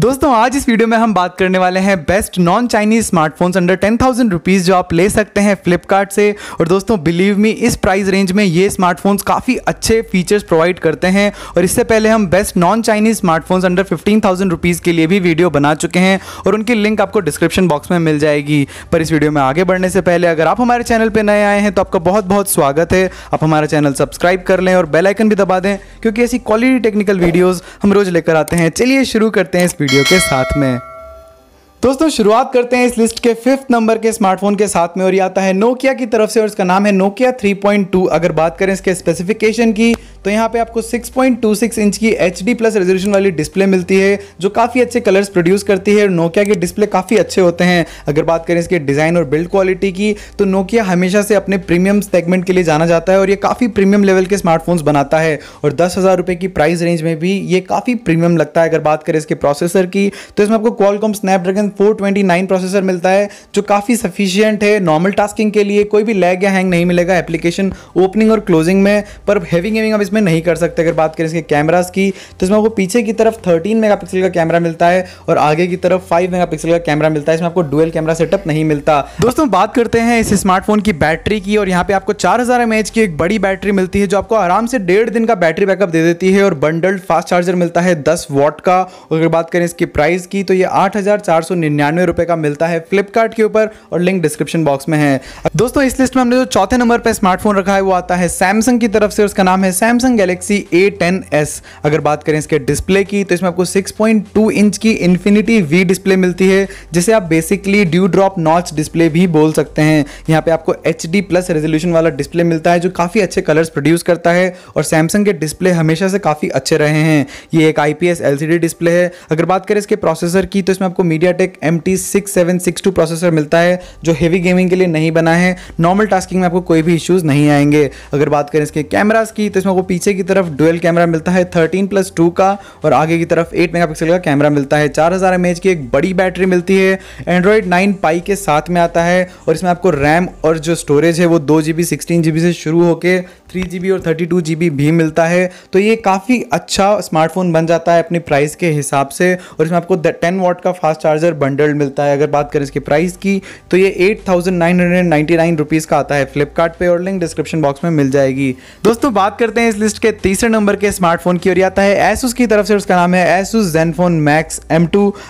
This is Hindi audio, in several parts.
दोस्तों आज इस वीडियो में हम बात करने वाले हैं best non Chinese smartphones under ten thousand rupees जो आप ले सकते हैं फ्लिपकार्ट से और दोस्तों बिलीव मी इस प्राइस रेंज में ये स्मार्टफोन्स काफ़ी अच्छे फीचर्स प्रोवाइड करते हैं और इससे पहले हम best non Chinese smartphones under fifteen thousand rupees के लिए भी वीडियो बना चुके हैं और उनकी लिंक आपको डिस्क्रिप्शन बॉक्स में मिल जाएगी पर इस वीडियो में आगे बढ़ने से पहले अगर आप हमारे चैनल पर नए आए हैं तो आपका बहुत बहुत स्वागत है आप हमारा चैनल सब्सक्राइब कर लें और बेलाइकन भी दबा दें क्योंकि ऐसी क्वालिटी टेक्निकल वीडियोज़ हम रोज़ लेकर आते हैं चलिए शुरू करते हैं इस वीडियो के साथ में दोस्तों शुरुआत करते हैं इस लिस्ट के फिफ्थ नंबर के स्मार्टफोन के साथ में और ये आता है नोकिया की तरफ से और इसका नाम है नोकिया 3.2 अगर बात करें इसके स्पेसिफिकेशन की तो यहाँ पे आपको 6.26 इंच की एच डी प्लस रेजोल्यूशन वाली डिस्प्ले मिलती है जो काफ़ी अच्छे कलर्स प्रोड्यूस करती है नोकिया के डिस्प्ले काफ़ी अच्छे होते हैं अगर बात करें इसके डिज़ाइन और बिल्ड क्वालिटी की तो नोकिया हमेशा से अपने प्रीमियम सेगमेंट के लिए जाना जाता है और ये काफ़ी प्रीमियम लेवल के स्मार्टफोन्स बनाता है और दस हज़ार की प्राइस रेंज में भी ये काफ़ी प्रीमियम लगता है अगर बात करें इसके प्रोसेसर की तो इसमें आपको क्वालकॉम स्नैपड्रैगन 429 प्रोसेसर मिलता है जो काफ़ी सफिशियंट है नॉर्मल टास्किंग के लिए कोई भी लैग या हैंग नहीं मिलेगा एप्लीकेशन ओपनिंग और क्लोजिंग में पर हैवी गेमिंग अब इसमें इसमें नहीं कर सकते अगर बात करें इसके कैमराज की तो इसमें आपको पीछे की तरफ थर्टीन मेगा का कैमरा मिलता है और आगे की तरफ फाइव मेगा का कैमरा मिलता है इसमें आपको डुअल कैमरा सेटअप नहीं मिलता दोस्तों बात करते हैं इस स्मार्टफोन की बैटरी की और यहाँ पे आपको चार हजार की एक बड़ी बैटरी मिलती है जो आपको आराम से डेढ़ दिन का बैटरी बैकअप दे देती है और बंडल्ड फास्ट चार्जर मिलता है दस वॉट का अगर बात करें इसकी प्राइस की तो ये आठ रुपए का मिलता है फ्लिपकार्ट के ऊपर और लिंक डिस्क्रिप्शन बॉक्स में है दोस्तों इस लिस्ट में हमने जो चौथे नंबर पर स्मार्टफोन रखा है वो आता है सैमसंग की तरफ से उसका नाम है सैमसंग सैमसंग गैलेक्सी एस अगर बात करें इसके डिस्प्ले की तो इसमें आपको 6.2 इंच की इन्फिनिटी वी डिस्प्ले मिलती है जिसे आप basically dew drop notch display भी बोल सकते हैं यहाँ पे आपको एच डी प्लस रेजोल्यूशन वाला डिस्प्ले मिलता है जो काफ़ी अच्छे कलर्स प्रोड्यूस करता है और सैमसंग के डिस्प्ले हमेशा से काफ़ी अच्छे रहे हैं ये एक आई पी डिस्प्ले है अगर बात करें इसके प्रोसेसर की तो इसमें आपको MediaTek M T processor मिलता है जो हेवी गेमिंग के लिए नहीं बना है नॉर्मल टास्किंग में आपको कोई भी इश्यूज़ नहीं आएंगे अगर बात करें इसके कैमराज की तो इसमें आपको पीछे की तरफ डुअल कैमरा मिलता है 13 प्लस टू का और आगे की तरफ 8 मेगापिक्सल का कैमरा मिलता है 4000 हज़ार की एक बड़ी बैटरी मिलती है एंड्रॉयड नाइन पाई के साथ में आता है और इसमें आपको रैम और जो स्टोरेज है वो दो जी बी से शुरू होकर थ्री जी और थर्टी टू जी भी मिलता है तो ये काफ़ी अच्छा स्मार्टफोन बन जाता है अपने प्राइस के हिसाब से और इसमें आपको टेन वॉट का फास्ट चार्जर बंडल मिलता है अगर बात करें इसके प्राइस की तो ये eight thousand nine hundred ninety nine rupees का आता है फ्लिपकार्ट पे और लिंक डिस्क्रिप्शन बॉक्स में मिल जाएगी दोस्तों बात करते हैं इस लिस्ट के तीसरे नंबर के स्मार्टफोन की ओर आता है एसूस की तरफ से उसका नाम है एसूस जेनफोन मैक्स एम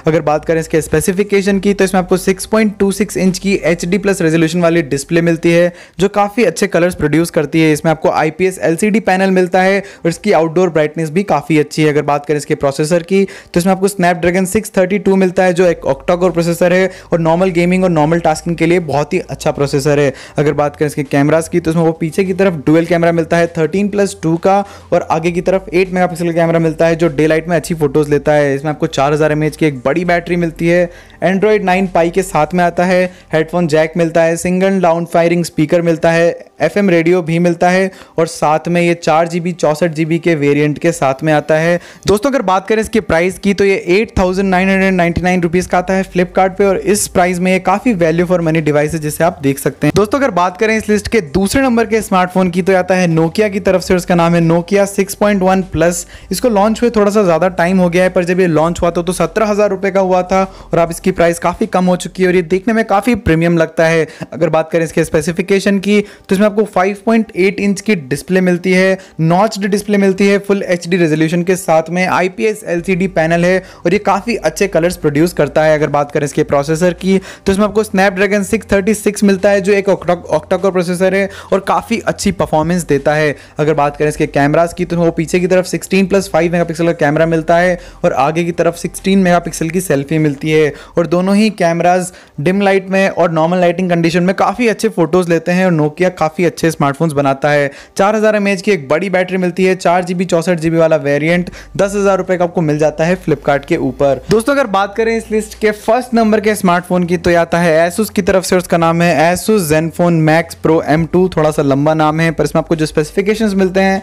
अगर बात करें इसके स्पेसिफिकेशन की तो इसमें आपको 6.26 इंच की एच प्लस रेजोल्यूशन वाली डिस्प्ले मिलती है जो काफ़ी अच्छे कलर्स प्रोड्यूस करती है इसमें आपको आई पी पैनल मिलता है और इसकी आउटडोर ब्राइटनेस भी काफ़ी अच्छी है अगर बात करें इसके प्रोसेसर की तो इसमें आपको स्नैपड्रैगन 632 मिलता है जो एक ऑक्टाकोर प्रोसेसर है और नॉर्मल गेमिंग और नॉर्मल टास्किंग के लिए बहुत ही अच्छा प्रोसेसर है अगर बात करें इसके कैमराज की तो इसमें वो पीछे की तरफ डुअल कैमरा मिलता है थर्टीन प्लस टू टू का और आगे की तरफ एट मेगापिक्सल कैमरा मिलता है जो डे में अच्छी फोटोज़ लेता है इसमें आपको चार हज़ार की एक बड़ी बैटरी मिलती है एंड्रॉयड नाइन पाई के साथ में आता है हेडफोन जैक मिलता है सिंगल लाउंड फायरिंग स्पीकर मिलता है एफ रेडियो भी मिलता है और साथ में ये चार जी बी चौंसठ जी बी के वेरियंट के साथ में आता है दोस्तों अगर बात करें इसके प्राइस की तो ये eight thousand nine hundred ninety nine rupees का आता है फ्लिपकार्ट पे और इस प्राइस में ये काफ़ी वैल्यू फॉर मनी डिवाइस है जिसे आप देख सकते हैं दोस्तों अगर बात करें इस लिस्ट के दूसरे नंबर के स्मार्टफोन की तो आता है नोकिया की तरफ से उसका नाम नाम है नोकिया 6.1 प्लस इसको लॉन्च हुए थोड़ा सा ज़्यादा टाइम हो गया है पर जब ये लॉन्च हुआ था तो, तो सत्रह हज़ार रुपये का हुआ था और अब इसकी प्राइस काफ़ी कम हो चुकी है और ये देखने में काफ़ी प्रीमियम लगता है अगर बात करें इसके स्पेसिफिकेशन की तो इसमें आपको 5.8 इंच की डिस्प्ले मिलती है नॉच्ड डिस्प्ले मिलती है फुल एच रेजोल्यूशन के साथ में आई पी पैनल है और ये काफ़ी अच्छे कलर्स प्रोड्यूस करता है अगर बात करें इसके प्रोसेसर की तो इसमें आपको स्नैपड्रैगन 636 मिलता है जो एक ऑक्टाकोर प्रोसेसर है और काफ़ी अच्छी परफॉर्मेंस देता है अगर बात करें इसके कैमराज की तो पीछे की तरफ 16 प्लस 5 मेगापिक्सल का कैमरा मिलता है और आगे की तरफ 16 मेगापिक्सल की सेल्फी मिलती है और दोनों ही कैमराज डिम लाइट में और नॉर्मल लाइटिंग कंडीशन में काफ़ी अच्छे फोटोज़ लेते हैं और नोकिया काफ़ी अच्छे स्मार्टफोन्स बनाता है चार हज़ार की एक बड़ी बैटरी मिलती है चार जी बी चौंसठ जी बी वाला वेरियंट दस हज़ार रुपये का आपको मिल जाता है फ्लिपकार्ट के ऊपर दोस्तों अगर बात करें इस लिस्ट के फर्स्ट नंबर के स्मार्टफोन की तो आता है एसूस की तरफ से उसका नाम है Asus ZenFone Max Pro M two थोड़ा सा लंबा नाम है पर इसमें आपको जो स्पेसिफिकेशंस मिलते हैं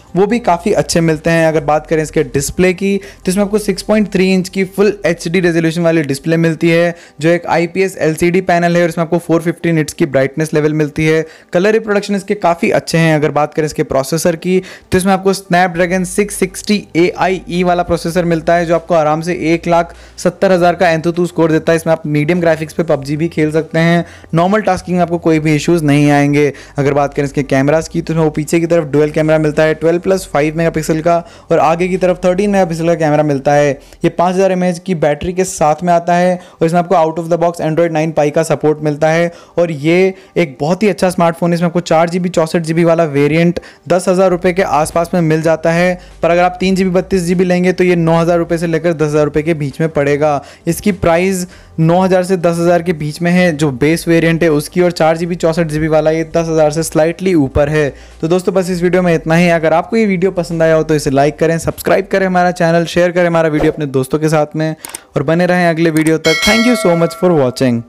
वो भी काफ़ी अच्छे मिलते हैं अगर बात करें इसके डिस्प्ले की तो इसमें आपको 6.3 इंच की फुल एच रेजोल्यूशन वाली डिस्प्ले मिलती है जो एक आई पी पैनल है और इसमें आपको फोर फिफ्टी निट्स की ब्राइटनेस लेवल मिलती है कलर रिप्रोडक्शन इसके काफ़ी अच्छे हैं अगर बात करें इसके प्रोसेसर की तो इसमें आपको स्नैपड्रैगन सिक्स सिक्सटी ए वाला प्रोसेसर मिलता है जो आपको आराम से एक लाख सत्तर हज़ार का एंतुतू स्कोर देता है इसमें आप मीडियम ग्राफिक्स पे पबजी भी खेल सकते हैं नॉर्मल टास्किंग आपको कोई भी इशूज़ नहीं आएंगे अगर बात करें इसके कैमराज की तो इसमें वो पीछे की तरफ डुअल कैमरा मिलता है ट्वेल्व प्लस फाइव मेगापिक्सल का और आगे की तरफ थर्टीन मेगापिक्सल का कैमरा मिलता है ये पाँच हज़ार एम की बैटरी के साथ में आता है और इसमें आपको out of the box Android nine pie का सपोर्ट मिलता है और ये एक बहुत ही अच्छा स्मार्टफोन इसमें आपको चार जी बी चौंसठ जी बी वाला वेरियंट दस हज़ार रुपये के आसपास में मिल जाता है पर अगर आप तीन जी बी बत्तीस जी बी लेंगे तो ये नौ हज़ार रुपये से लेकर दस हज़ार रुपये के बीच में पड़ेगा इसकी प्राइस नौ हज़ार से दस हज़ार के बीच में है जो बेस वेरिएंट है उसकी और चार जी बी चौंसठ जी बी वाला ये दस हज़ार से स्लाइटली ऊपर है तो दोस्तों बस इस वीडियो में इतना ही अगर आप आपको ये वीडियो पसंद आया हो तो इसे लाइक करें सब्सक्राइब करें हमारा चैनल शेयर करें हमारा वीडियो अपने दोस्तों के साथ में और बने रहें अगले वीडियो तक thank you so much for watching